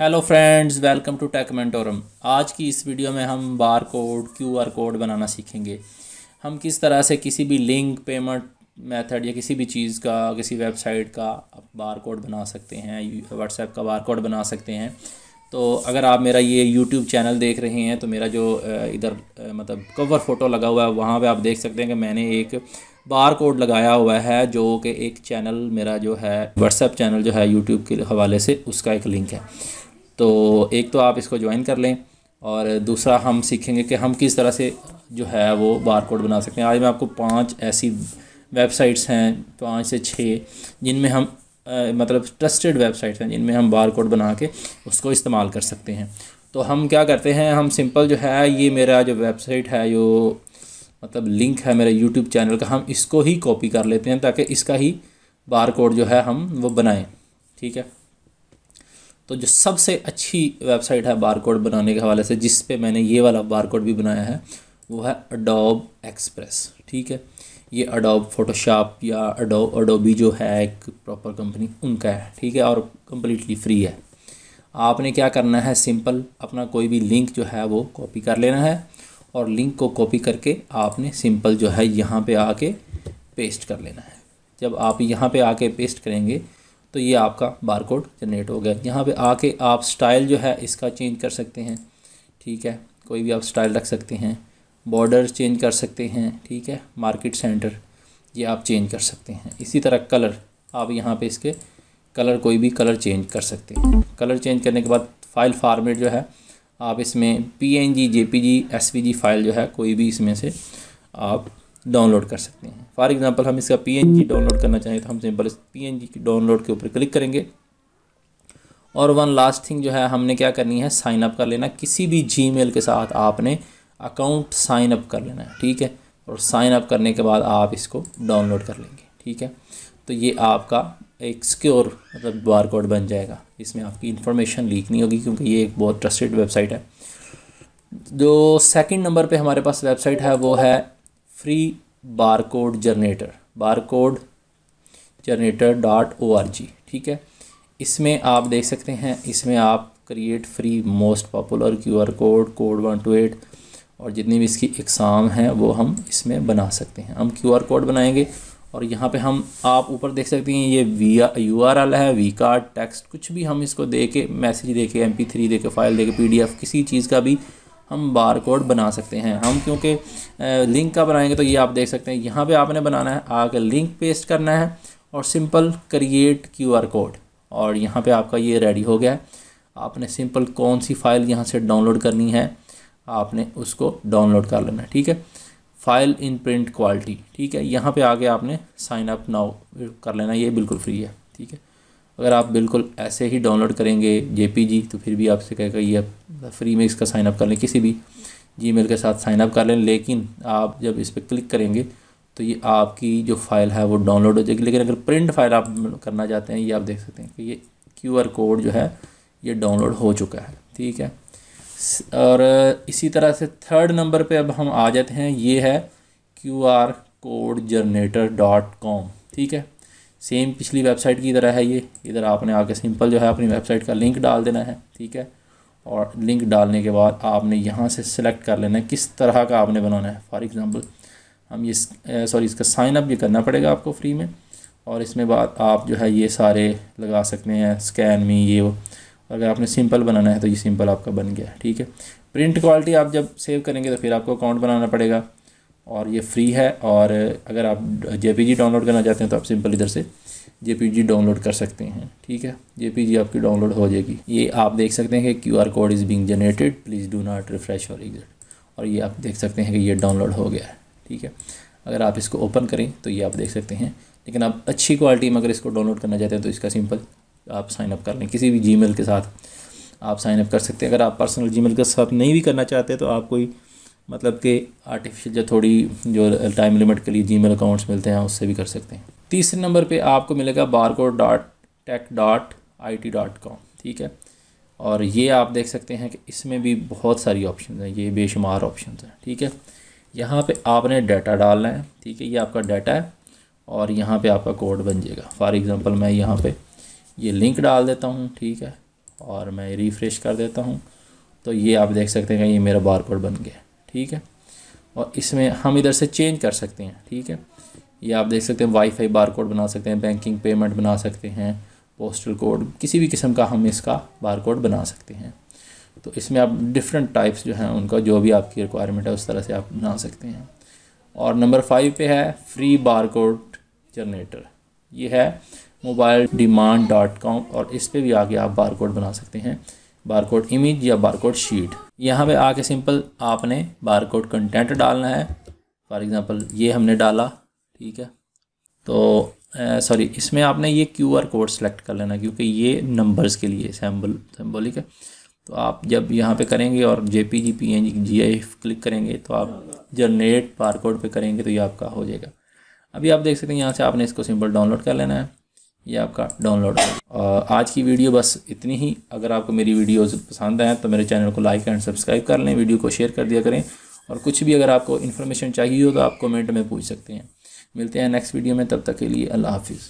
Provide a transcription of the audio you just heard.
hello friends welcome to Tech Mentorum आज की इस वीडियो में हम bar code Q R code बनाना सीखेंगे हम किस तरह से किसी भी लिंक पेमेंट मेथड या किसी भी चीज़ का किसी वेबसाइट का बार कोड बना सकते हैं व्हाट्सएप का बार कोड बना सकते हैं तो अगर आप मेरा ये यूट्यूब चैनल देख रहे हैं तो मेरा जो इधर मतलब कवर फ़ोटो लगा हुआ है वहाँ पर आप देख सकते हैं कि मैंने एक बार कोड लगाया हुआ है जो कि एक चैनल मेरा जो है व्हाट्सएप चैनल जो है यूट्यूब के हवाले से उसका एक लिंक है तो एक तो आप इसको ज्वाइन कर लें और दूसरा हम सीखेंगे कि हम किस तरह से जो है वो बार कोड बना सकते हैं आज मैं आपको पाँच ऐसी वेबसाइट्स हैं पाँच से छः जिनमें हम आ, मतलब ट्रस्टेड वेबसाइट्स हैं जिनमें हम बार कोड बना के उसको इस्तेमाल कर सकते हैं तो हम क्या करते हैं हम सिंपल जो है ये मेरा जो वेबसाइट है जो मतलब लिंक है मेरे यूट्यूब चैनल का हम इसको ही कॉपी कर लेते हैं ताकि इसका ही बार कोड जो है हम वो बनाएँ ठीक है तो जो सबसे अच्छी वेबसाइट है बार कोड बनाने के हवाले से जिस पे मैंने ये वाला बार भी बनाया है वो है अडोब एक्सप्रेस ठीक है ये अडोब फोटोशॉप या अडो अडोबी जो है एक प्रॉपर कंपनी उनका है ठीक है और कम्प्लीटली फ्री है आपने क्या करना है सिंपल अपना कोई भी लिंक जो है वो कॉपी कर लेना है और लिंक को कॉपी करके आपने सिंपल जो है यहाँ पे आके पेस्ट कर लेना है जब आप यहाँ पे आके पेस्ट करेंगे तो ये आपका बार कोड जनरेट हो गया यहाँ पे आके आप स्टाइल जो है इसका चेंज कर सकते हैं ठीक है कोई भी आप स्टाइल रख सकते हैं बॉर्डर चेंज कर सकते हैं ठीक है मार्केट सेंटर ये आप चेंज कर सकते हैं इसी तरह कलर आप यहाँ पे इसके कलर कोई भी कलर चेंज कर सकते हैं कलर चेंज करने के बाद फाइल फार्मेट जो है आप इसमें P N G J P G S G file जो है कोई भी इसमें से आप डाउनलोड कर सकते हैं फॉर एग्ज़ाम्पल हम इसका पी डाउनलोड करना चाहें तो हम simple P N G download के ऊपर क्लिक करेंगे और वन लास्ट थिंग जो है हमने क्या करनी है साइन अप कर लेना किसी भी जी के साथ आपने अकाउंट साइन अप कर लेना है ठीक है और साइन अप करने के बाद आप इसको डाउनलोड कर लेंगे ठीक है तो ये आपका एक सिक्योर मतलब बार कोड बन जाएगा इसमें आपकी इन्फॉर्मेशन लीक नहीं होगी क्योंकि ये एक बहुत ट्रस्टेड वेबसाइट है जो सेकंड नंबर पे हमारे पास वेबसाइट है वो है free bar code generator bar code generator dot O R G ठीक है इसमें आप देख सकते हैं इसमें आप create free most popular Q R code code one two eight और जितनी भी इसकी एग्ज़ाम हैं वो हम इसमें बना सकते हैं हम क्यू आर कोड बनाएंगे और यहाँ पे हम आप ऊपर देख सकते हैं ये वी यू आर एल है वी कार्ड टेक्स्ट कुछ भी हम इसको दे के मैसेज दे के एम पी थ्री दे के फाइल दे के पी डी एफ किसी चीज़ का भी हम बार कोड बना सकते हैं हम क्योंकि लिंक का बनाएंगे तो ये आप देख सकते हैं यहाँ पे आपने बनाना है आकर लिंक पेस्ट करना है और सिंपल क्रिएट क्यूआर कोड और यहाँ पे आपका ये रेडी हो गया है आपने सिंपल कौन सी फ़ाइल यहाँ से डाउनलोड करनी है आपने उसको डाउनलोड कर लेना है ठीक है फ़ाइल इन प्रिंट क्वालिटी ठीक है यहाँ पर आके आपने साइन अप नाउ कर लेना ये बिल्कुल फ्री है ठीक है अगर आप बिल्कुल ऐसे ही डाउनलोड करेंगे जे तो फिर भी आपसे कहेगा ये फ्री में इसका साइनअप कर लें किसी भी जी के साथ साइनअप कर लें लेकिन आप जब इस पर क्लिक करेंगे तो ये आपकी जो फ़ाइल है वो डाउनलोड हो जाएगी लेकिन अगर प्रिंट फाइल आप करना चाहते हैं ये आप देख सकते हैं कि ये क्यू कोड जो है ये डाउनलोड हो चुका है ठीक है और इसी तरह से थर्ड नंबर पे अब हम आ जाते हैं ये है Q R code generator dot com ठीक है सेम पिछली वेबसाइट की तरह है ये इधर आपने आके सिंपल जो है अपनी वेबसाइट का लिंक डाल देना है ठीक है और लिंक डालने के बाद आपने यहाँ से सिलेक्ट कर लेना है किस तरह का आपने बनाना है फॉर एग्ज़ाम्पल हम ये सॉरी इसका साइन अप करना पड़ेगा आपको फ्री में और इसमें बाद आप जो है ये सारे लगा सकते हैं स्कैन में ये वो अगर आपने सिंपल बनाना है तो ये सिंपल आपका बन गया ठीक है प्रिंट क्वालिटी आप जब सेव करेंगे तो फिर आपको अकाउंट बनाना पड़ेगा और ये फ्री है और अगर आप जे डाउनलोड करना चाहते हैं तो आप सिंपल इधर से जे डाउनलोड कर सकते हैं ठीक है जे आपकी डाउनलोड हो जाएगी ये आप देख सकते हैं कि Q code is being generated please do not refresh और एग्जिट और ये आप देख सकते हैं कि ये डाउनलोड हो गया है ठीक है अगर आप इसको ओपन करें तो ये आप देख सकते हैं लेकिन आप अच्छी क्वालिटी में अगर इसको डाउनलोड करना चाहते हैं तो इसका सिंपल आप साइनअप कर लें किसी भी जी के साथ आप साइनअप कर सकते हैं अगर आप पर्सनल जी के साथ नहीं भी करना चाहते तो आप कोई मतलब कि आर्टिफिशियल जो थोड़ी जो टाइम लिमिट के लिए जी मेल अकाउंट्स मिलते हैं उससे भी कर सकते हैं तीसरे नंबर पर आपको मिलेगा barcode dot tec dot I T dot com ठीक है और ये आप देख सकते हैं कि इसमें भी बहुत सारी ऑप्शन हैं ये बेशुमार ऑप्शन हैं ठीक है यहाँ पे आपने डाटा डालना है ठीक है ये आपका डाटा है और यहाँ पे आपका कोड बन जाएगा फॉर एग्ज़ाम्पल मैं यहाँ पे ये लिंक डाल देता हूँ ठीक है और मैं रिफ़्रेश कर देता हूँ तो ये आप देख सकते हैं ये मेरा बार कोड बन गया ठीक है और इसमें हम इधर से चेंज कर सकते हैं ठीक है ये आप देख सकते हैं वाईफाई बारकोड बना सकते हैं बैंकिंग पेमेंट बना सकते हैं पोस्टल कोड किसी भी किस्म का हम इसका बारकोड बना सकते हैं तो इसमें आप डिफरेंट टाइप्स जो हैं उनका जो भी आपकी रिक्वायरमेंट है उस तरह से आप बना सकते हैं और नंबर फाइव पे है फ्री बारकोड जनरेटर ये है मोबाइल डिमांड डॉट कॉम और इस पर भी आगे आप बारकोड बना सकते हैं बारकोड इमेज या बारकोड शीट यहाँ पे आके सिंपल आपने बार कोड कंटेंट डालना है फॉर एग्ज़ाम्पल ये हमने डाला ठीक है तो सॉरी इसमें आपने ये क्यू आर कोड सेलेक्ट कर लेना क्योंकि ये नंबर्स के लिए सैम्बल सैम्बोलिक है तो आप जब यहाँ पे करेंगे और J P G P N G G I click करेंगे तो आप जनरेट बार कोड पर करेंगे तो ये आपका हो जाएगा अभी आप देख सकते हैं यहाँ से आपने इसको सिंपल डाउनलोड कर लेना है ये आपका डाउनलोड होगा आज की वीडियो बस इतनी ही अगर आपको मेरी वीडियोस पसंद आएँ तो मेरे चैनल को लाइक एंड सब्सक्राइब कर लें वीडियो को शेयर कर दिया करें और कुछ भी अगर आपको इन्फॉर्मेशन चाहिए हो तो आप कमेंट में पूछ सकते हैं मिलते हैं नेक्स्ट वीडियो में तब तक के लिए अल्लाह हाफिज़